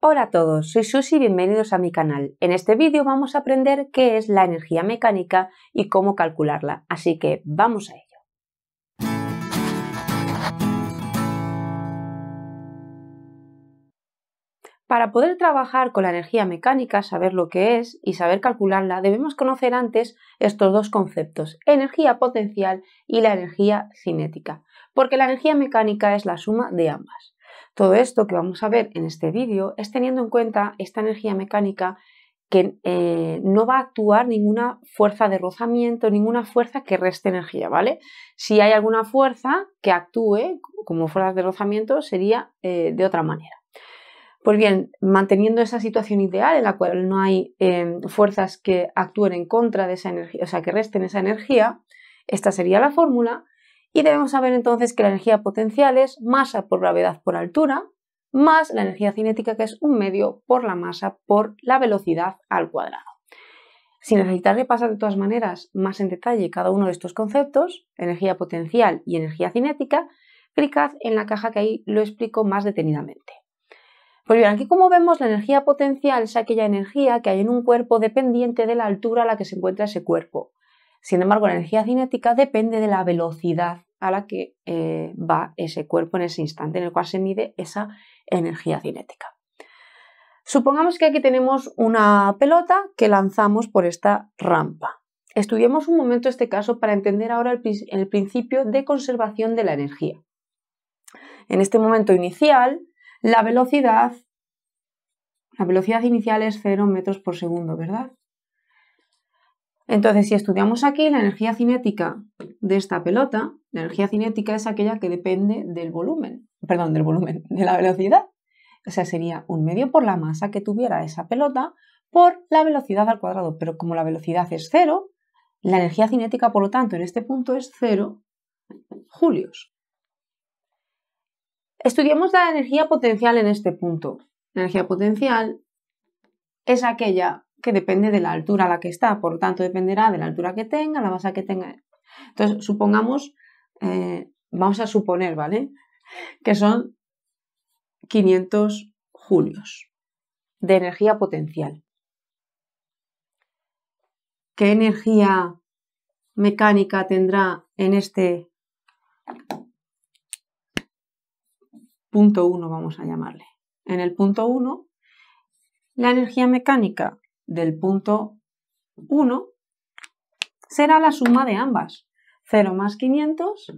Hola a todos, soy Susi y bienvenidos a mi canal. En este vídeo vamos a aprender qué es la energía mecánica y cómo calcularla, así que vamos a ello. Para poder trabajar con la energía mecánica, saber lo que es y saber calcularla, debemos conocer antes estos dos conceptos, energía potencial y la energía cinética, porque la energía mecánica es la suma de ambas. Todo esto que vamos a ver en este vídeo es teniendo en cuenta esta energía mecánica que eh, no va a actuar ninguna fuerza de rozamiento, ninguna fuerza que reste energía, ¿vale? Si hay alguna fuerza que actúe como fuerza de rozamiento sería eh, de otra manera. Pues bien, manteniendo esa situación ideal en la cual no hay em, fuerzas que actúen en contra de esa energía, o sea, que resten esa energía, esta sería la fórmula y debemos saber entonces que la energía potencial es masa por gravedad por altura, más la energía cinética, que es un medio por la masa por la velocidad al cuadrado. Si necesitar repasar de todas maneras más en detalle cada uno de estos conceptos, energía potencial y energía cinética, clicad en la caja que ahí lo explico más detenidamente. Pues bien, aquí como vemos, la energía potencial es aquella energía que hay en un cuerpo dependiente de la altura a la que se encuentra ese cuerpo. Sin embargo, la energía cinética depende de la velocidad a la que eh, va ese cuerpo en ese instante en el cual se mide esa energía cinética. Supongamos que aquí tenemos una pelota que lanzamos por esta rampa. Estudiemos un momento este caso para entender ahora el, principio de conservación de la energía. En este momento inicial, la velocidad, la velocidad inicial es 0 metros por segundo, ¿verdad? Entonces, si estudiamos aquí la energía cinética de esta pelota, la energía cinética es aquella que depende del volumen, perdón, del volumen, de la velocidad. O sea, sería un medio por la masa que tuviera esa pelota por la velocidad al cuadrado. Pero como la velocidad es cero, la energía cinética, por lo tanto, en este punto es cero julios. Estudiamos la energía potencial en este punto. La energía potencial es aquella que depende de la altura a la que está, por lo tanto dependerá de la altura que tenga, la masa que tenga. Entonces, supongamos, eh, vamos a suponer, ¿vale? Que son 500 julios de energía potencial. ¿Qué energía mecánica tendrá en este punto 1, vamos a llamarle? En el punto 1, la energía mecánica del punto 1 será la suma de ambas. 0 más 500,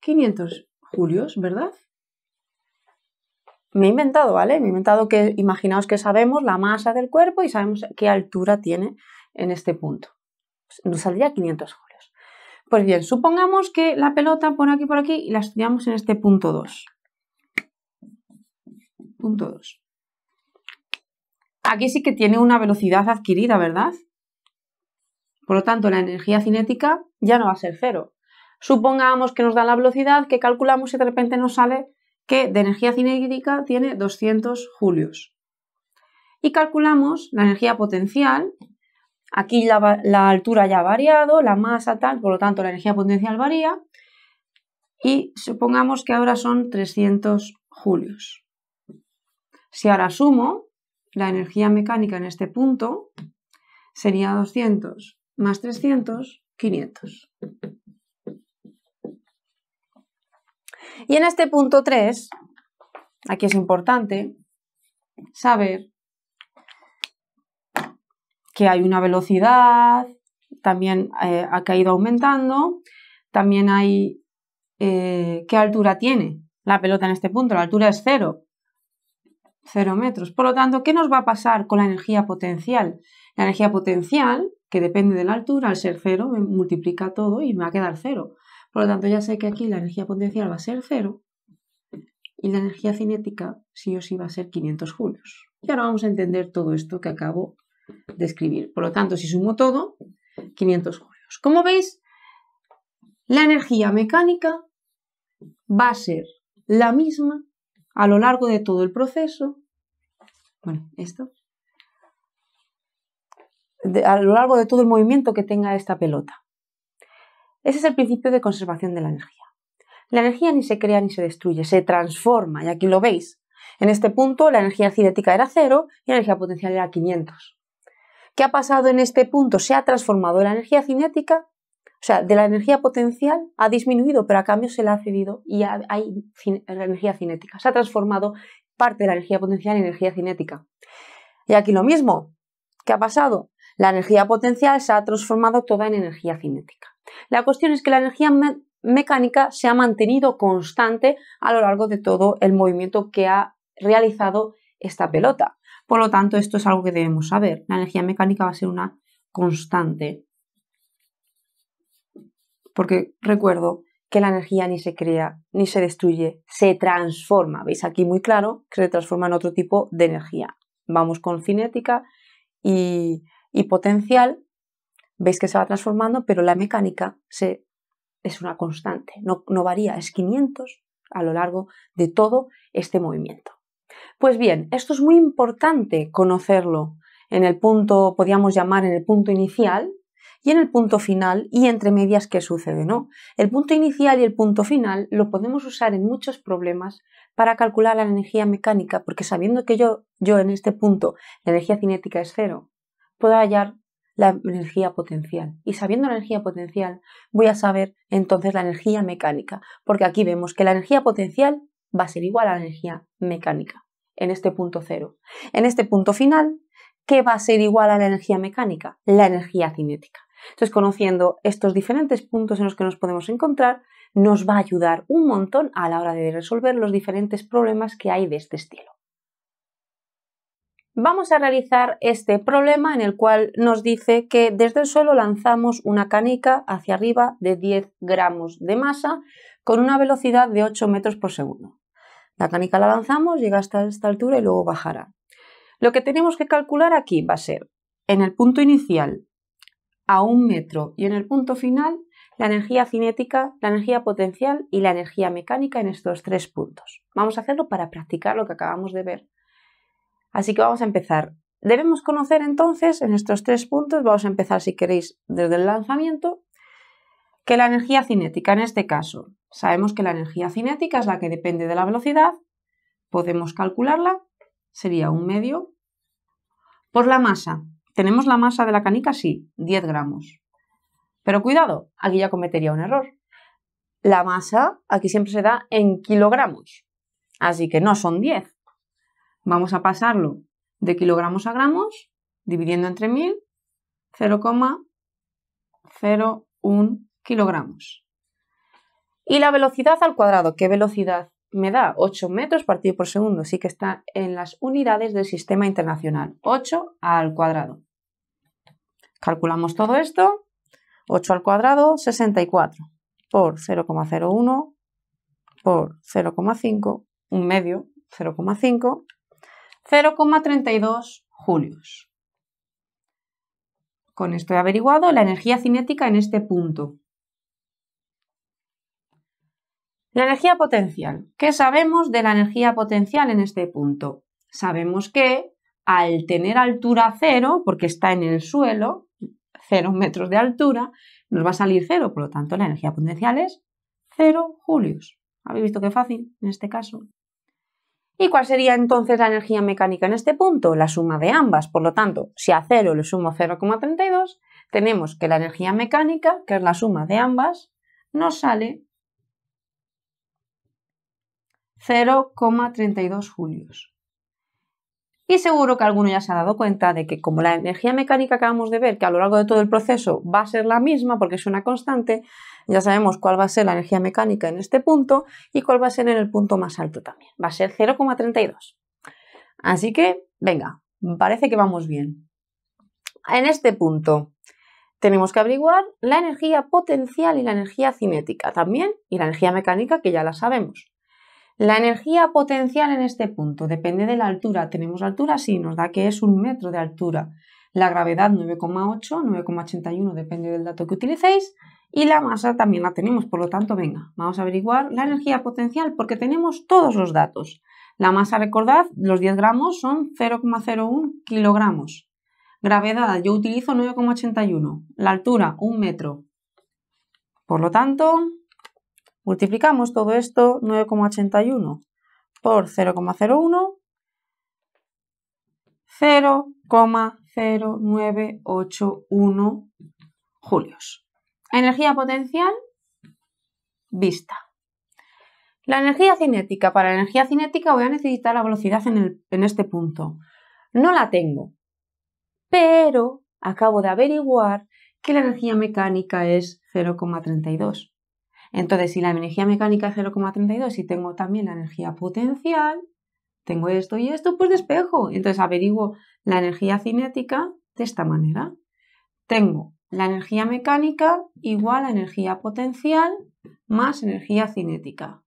500 julios, ¿verdad? Me he inventado, ¿vale? Me he inventado que, imaginaos que sabemos la masa del cuerpo y sabemos qué altura tiene en este punto. Nos saldría 500 julios. Pues bien, supongamos que la pelota por aquí, por aquí, y la estudiamos en este punto 2. Punto 2 aquí sí que tiene una velocidad adquirida, ¿verdad? Por lo tanto, la energía cinética ya no va a ser cero. Supongamos que nos da la velocidad que calculamos y de repente nos sale que de energía cinética tiene 200 julios. Y calculamos la energía potencial. Aquí la, altura ya ha variado, la masa tal, por lo tanto la energía potencial varía. Y supongamos que ahora son 300 julios. Si ahora sumo la energía mecánica en este punto sería 200 más 300, 500. Y en este punto 3, aquí es importante saber que hay una velocidad, también eh, ha caído aumentando, también hay eh, qué altura tiene la pelota en este punto, la altura es cero, 0 metros. Por lo tanto, ¿qué nos va a pasar con la energía potencial? La energía potencial, que depende de la altura, al ser 0, me multiplica todo y me va a quedar cero. Por lo tanto, ya sé que aquí la energía potencial va a ser 0 y la energía cinética sí o sí va a ser 500 julios. Y ahora vamos a entender todo esto que acabo de escribir. Por lo tanto, si sumo todo, 500 julios. Como veis, la energía mecánica va a ser la misma a lo largo de todo el proceso. Bueno, esto. a lo largo de todo el movimiento que tenga esta pelota. Ese es el principio de conservación de la energía. La energía ni se crea ni se destruye, se transforma, y aquí lo veis. En este punto la energía cinética era cero y la energía potencial era 500. ¿Qué ha pasado en este punto? Se ha transformado la energía cinética o sea, de la energía potencial ha disminuido, pero a cambio se la ha cedido y hay energía cinética. Se ha transformado parte de la energía potencial en energía cinética. Y aquí lo mismo. ¿Qué ha pasado? La energía potencial se ha transformado toda en energía cinética. La cuestión es que la energía mecánica se ha mantenido constante a lo largo de todo el movimiento que ha realizado esta pelota. Por lo tanto, esto es algo que debemos saber. La energía mecánica va a ser una constante porque recuerdo que la energía ni se crea ni se destruye, se transforma. ¿Veis aquí muy claro que se transforma en otro tipo de energía? Vamos con cinética y, potencial. Veis que se va transformando, pero la mecánica es una constante, no, no varía, es 500 a lo largo de todo este movimiento. Pues bien, esto es muy importante conocerlo en el punto, podríamos llamar en el punto inicial, y en el punto final y entre medias qué sucede, ¿no? El punto inicial y el punto final lo podemos usar en muchos problemas para calcular la energía mecánica, porque sabiendo que yo, yo en este punto la energía cinética es cero, puedo hallar la energía potencial. Y sabiendo la energía potencial, voy a saber entonces la energía mecánica, porque aquí vemos que la energía potencial va a ser igual a la energía mecánica en este punto cero. En este punto final, ¿qué va a ser igual a la energía mecánica? La energía cinética. Entonces, conociendo estos diferentes puntos en los que nos podemos encontrar, nos va a ayudar un montón a la hora de resolver los diferentes problemas que hay de este estilo. Vamos a realizar este problema en el cual nos dice que desde el suelo lanzamos una canica hacia arriba de 10 gramos de masa con una velocidad de 8 metros por segundo. La canica la lanzamos, llega hasta esta altura y luego bajará. Lo que tenemos que calcular aquí va a ser, en el punto inicial, a un metro y en el punto final la energía cinética, la energía potencial y la energía mecánica en estos tres puntos. Vamos a hacerlo para practicar lo que acabamos de ver. Así que vamos a empezar. Debemos conocer entonces en estos tres puntos, vamos a empezar si queréis desde el lanzamiento, que la energía cinética en este caso, sabemos que la energía cinética es la que depende de la velocidad, podemos calcularla, sería un medio, por la masa, ¿Tenemos la masa de la canica? Sí, 10 gramos. Pero cuidado, aquí ya cometería un error. La masa aquí siempre se da en kilogramos, así que no son 10. Vamos a pasarlo de kilogramos a gramos, dividiendo entre 1000, 0,01 kilogramos. Y la velocidad al cuadrado, ¿qué velocidad? me da 8 metros partido por segundo, sí que está en las unidades del sistema internacional, 8 al cuadrado. Calculamos todo esto, 8 al cuadrado, 64, por 0,01, por 0,5, un medio, 0,5, 0,32 julios. Con esto he averiguado la energía cinética en este punto. La energía potencial. ¿Qué sabemos de la energía potencial en este punto? Sabemos que al tener altura cero, porque está en el suelo, cero metros de altura, nos va a salir cero, por lo tanto la energía potencial es cero julios. ¿Habéis visto qué fácil en este caso? ¿Y cuál sería entonces la energía mecánica en este punto? La suma de ambas. Por lo tanto, si a cero le sumo 0,32, tenemos que la energía mecánica, que es la suma de ambas, nos sale 0,32 julios. Y seguro que alguno ya se ha dado cuenta de que como la energía mecánica acabamos de ver, que a lo largo de todo el proceso va a ser la misma porque es una constante, ya sabemos cuál va a ser la energía mecánica en este punto y cuál va a ser en el punto más alto también. Va a ser 0,32. Así que, venga, parece que vamos bien. En este punto tenemos que averiguar la energía potencial y la energía cinética también y la energía mecánica que ya la sabemos. La energía potencial en este punto depende de la altura. Tenemos altura, sí, nos da que es un metro de altura. La gravedad 9,8, 9,81 depende del dato que utilicéis. Y la masa también la tenemos, por lo tanto, venga, vamos a averiguar la energía potencial porque tenemos todos los datos. La masa, recordad, los 10 gramos son 0,01 kilogramos. Gravedad, yo utilizo 9,81. La altura, un metro. Por lo tanto, Multiplicamos todo esto 9,81 por 0,01, 0,0981 julios. Energía potencial vista. La energía cinética. Para la energía cinética voy a necesitar la velocidad en, en este punto. No la tengo, pero acabo de averiguar que la energía mecánica es 0,32. Entonces, si la energía mecánica es 0,32 y tengo también la energía potencial, tengo esto y esto, pues despejo. Entonces averiguo la energía cinética de esta manera. Tengo la energía mecánica igual a energía potencial más energía cinética.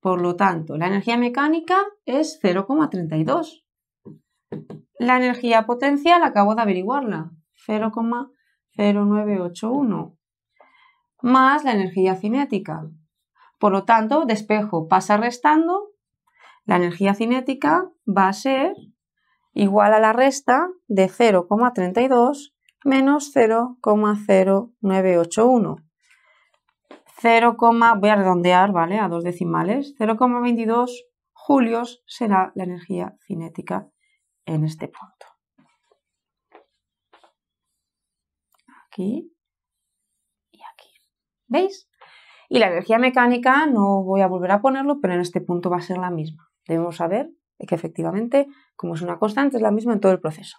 Por lo tanto, la energía mecánica es 0,32. La energía potencial acabo de averiguarla, 0,0981 más la energía cinética. Por lo tanto, despejo pasa restando, la energía cinética va a ser igual a la resta de 0,32 menos 0,0981. 0, voy a redondear, ¿vale? A dos decimales. 0,22 julios será la energía cinética en este punto. Aquí. ¿Veis? Y la energía mecánica, no voy a volver a ponerlo, pero en este punto va a ser la misma. Debemos saber que efectivamente, como es una constante, es la misma en todo el proceso.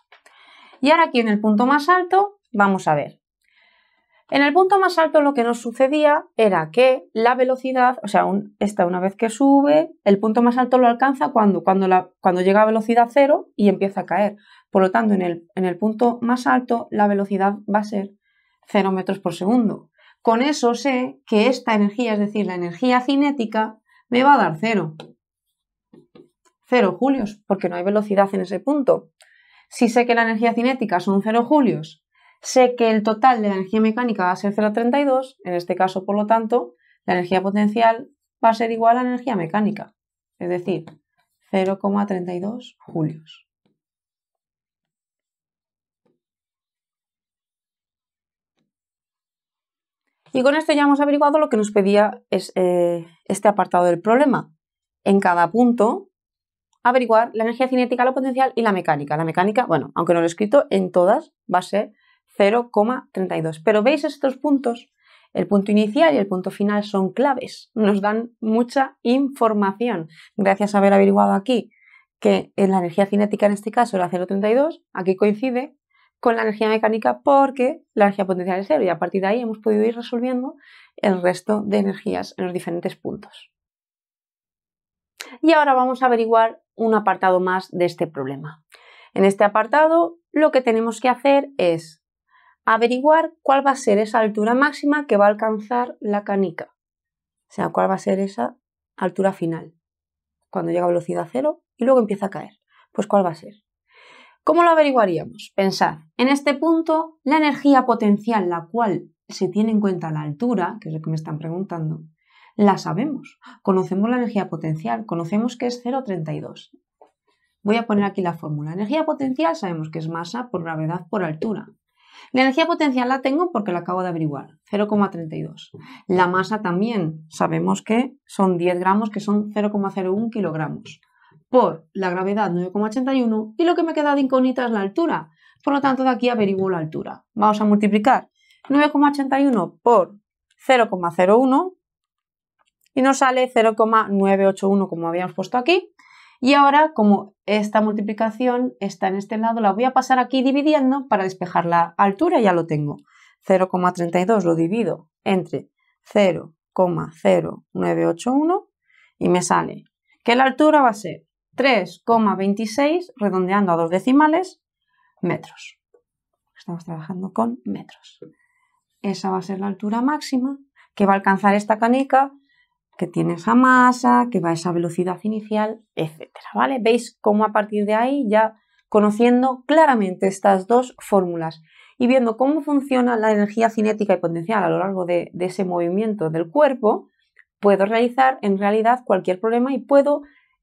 Y ahora aquí en el punto más alto, vamos a ver. En el punto más alto lo que nos sucedía era que la velocidad, o sea, esta una vez que sube, el punto más alto lo alcanza cuando, cuando, la, cuando llega a velocidad cero y empieza a caer. Por lo tanto, en el, en el punto más alto la velocidad va a ser 0 metros por segundo con eso sé que esta energía, es decir, la energía cinética, me va a dar cero. Cero julios, porque no hay velocidad en ese punto. Si sé que la energía cinética son cero julios, sé que el total de la energía mecánica va a ser 0,32, en este caso, por lo tanto, la energía potencial va a ser igual a la energía mecánica, es decir, 0,32 julios. Y con esto ya hemos averiguado lo que nos pedía eh, este apartado del problema. En cada punto, averiguar la energía cinética, lo potencial y la mecánica. La mecánica, bueno, aunque no lo he escrito, en todas va a ser 0,32. Pero veis estos puntos, el punto inicial y el punto final son claves, nos dan mucha información. Gracias a haber averiguado aquí que en la energía cinética en este caso era 0,32, aquí coincide con la energía mecánica porque la energía potencial es cero y a partir de ahí hemos podido ir resolviendo el resto de energías en los diferentes puntos. Y ahora vamos a averiguar un apartado más de este problema. En este apartado lo que tenemos que hacer es averiguar cuál va a ser esa altura máxima que va a alcanzar la canica. O sea, cuál va a ser esa altura final. Cuando llega a velocidad cero y luego empieza a caer. Pues cuál va a ser. ¿Cómo lo averiguaríamos? Pensar, en este punto, la energía potencial, la cual se tiene en cuenta la altura, que es lo que me están preguntando, la sabemos. Conocemos la energía potencial, conocemos que es 0,32. Voy a poner aquí la fórmula. Energía potencial sabemos que es masa por gravedad por altura. La energía potencial la tengo porque la acabo de averiguar, 0,32. La masa también sabemos que son 10 gramos, que son 0,01 kilogramos por la gravedad 9,81 y lo que me queda de incógnita es la altura. Por lo tanto, de aquí averiguo la altura. Vamos a multiplicar 9,81 por 0,01 y nos sale 0,981 como habíamos puesto aquí. Y ahora, como esta multiplicación está en este lado, la voy a pasar aquí dividiendo para despejar la altura, ya lo tengo. 0,32 lo divido entre 0,0981 y me sale que la altura va a ser 3,26, redondeando a dos decimales, metros. Estamos trabajando con metros. Esa va a ser la altura máxima que va a alcanzar esta canica, que tiene esa masa, que va a esa velocidad inicial, etc. ¿vale? Veis cómo a partir de ahí ya conociendo claramente estas dos fórmulas y viendo cómo funciona la energía cinética y potencial a lo largo de ese movimiento del cuerpo, puedo realizar en realidad cualquier problema y puedo